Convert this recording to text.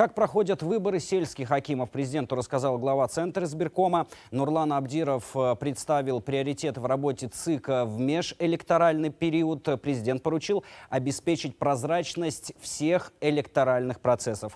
Как проходят выборы сельских акимов, президенту рассказал глава Центра избиркома. Нурлан Абдиров э, представил приоритеты в работе ЦИКа в межэлекторальный период. Президент поручил обеспечить прозрачность всех электоральных процессов.